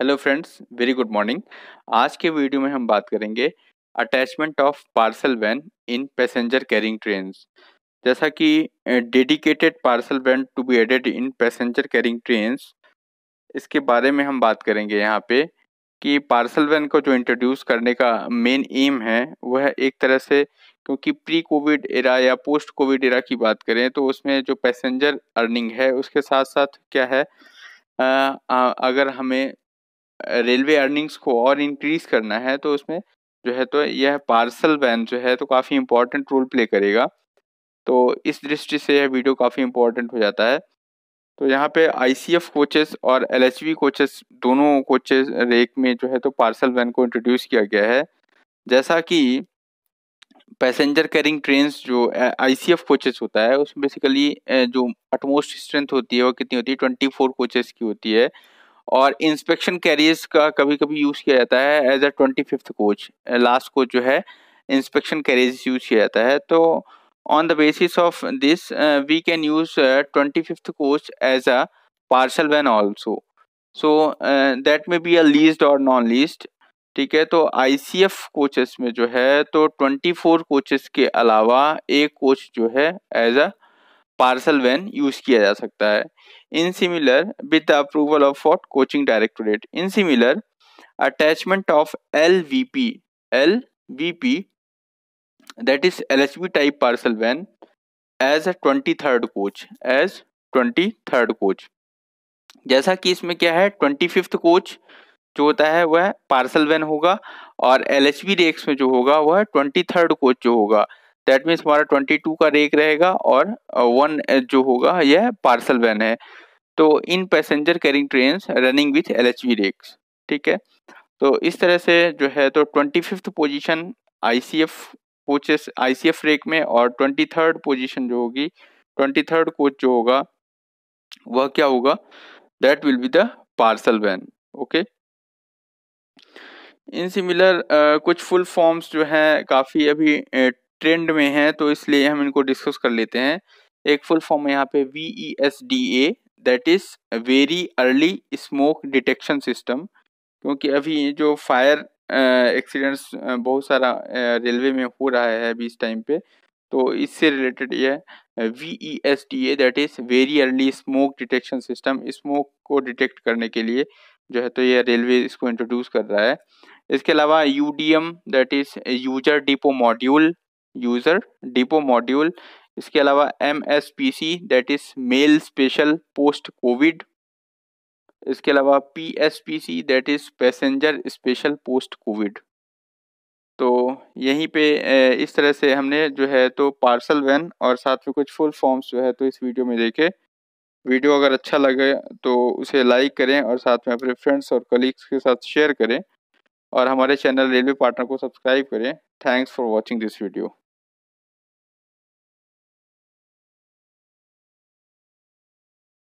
hello friends very good morning आज के video में हम बात करेंगे attachment of parcel van in passenger carrying train जैसा कि dedicated parcel van to be added in passenger carrying train इसके बारे में हम बात करेंगे यहाँ पे कि पार्सल वैन को जो इंट्रोड्यूस करने का मेन एम है वह एक तरह से क्योंकि प्री कोविड एरा या पोस्ट कोविड एरा की बात करें तो उसमें जो पैसेंजर अर्निंग है उसके साथ साथ क्या है आ, आ, अगर हमें रेलवे अर्निंग्स को और इंक्रीज करना है तो उसमें जो है तो यह पार्सल वैन जो है तो काफ़ी इम्पोर्टेंट रोल प्ले करेगा तो इस दृष्टि से यह वीडियो काफ़ी इम्पोर्टेंट हो जाता है तो यहाँ पे आई कोचेस और एल कोचेस दोनों कोचेस रेक में जो है तो पार्सल वैन को इंट्रोड्यूस किया गया है जैसा कि पैसेंजर कैरिंग ट्रेन जो आई कोचेस होता है उसमें बेसिकली जो अटमोस्ट स्ट्रेंथ होती है वो कितनी होती है ट्वेंटी फोर कोचेस की होती है और इंस्पेक्शन कैरियर्स का कभी कभी यूज़ किया जाता है as a twenty fifth coach last coach जो है इंस्पेक्शन कैरियर्स यूज़ किया जाता है तो on the basis of this we can use twenty fifth coach as a parcel van also so that may be a lease और non leased ठीक है तो आईसीएफ कोचेस में जो है तो ट्वेंटी फोर कोचेस के अलावा एक कोच जो है as a parcel van use किया जा सकता है in similar with approval of what coaching directorate in similar attachment of L V P L V P that is L H B type parcel van as a twenty third coach as twenty third coach जैसा कि इसमें क्या है twenty fifth coach जो होता है वह parcel van होगा और एल एच बी रेक्स में जो होगा वह ट्वेंटी थर्ड कोच जो होगा दैट मीन्स हमारा ट्वेंटी टू का रेक रहेगा और वन जो होगा यह पार्सल वैन है तो in passenger carrying train running with L H V rakes ठीक है तो इस तरह से जो है तो twenty fifth position I C F coaches I C F rake में और ट्वेंटी थर्ड पोजिशन जो होगी ट्वेंटी थर्ड कोच जो होगा वह क्या होगा that will be the parcel van okay in similar कुछ फुल फॉर्म्स जो हैं काफ़ी अभी ट्रेंड में है तो इसलिए हम इनको डिस्कस कर लेते हैं एक फुल फॉर्म है यहाँ पे V E S D A that is very early smoke detection system क्योंकि अभी जो फायर एक्सीडेंट्स बहुत सारा रेलवे में हो रहा है अभी इस टाइम पे तो इससे रिलेटेड यह V E S D A that is very early smoke detection system smoke को डिटेक्ट करने के लिए जो है तो यह रेलवे इसको इंट्रोड्यूस कर रहा है इसके अलावा U D M that is user depot module user depot module इसके अलावा M S P C that is mail special post covid इसके अलावा P S P C that is passenger special post covid तो यहीं पे इस तरह से हमने जो है तो पार्सल वैन और साथ में कुछ फुल फॉर्म्स जो है तो इस वीडियो में देखे वीडियो अगर अच्छा लगे तो उसे लाइक करें और साथ में अपने फ्रेंड्स और कलीग्स के साथ शेयर करें और हमारे चैनल रेलवे पार्टनर को सब्सक्राइब करें thanks for watching this video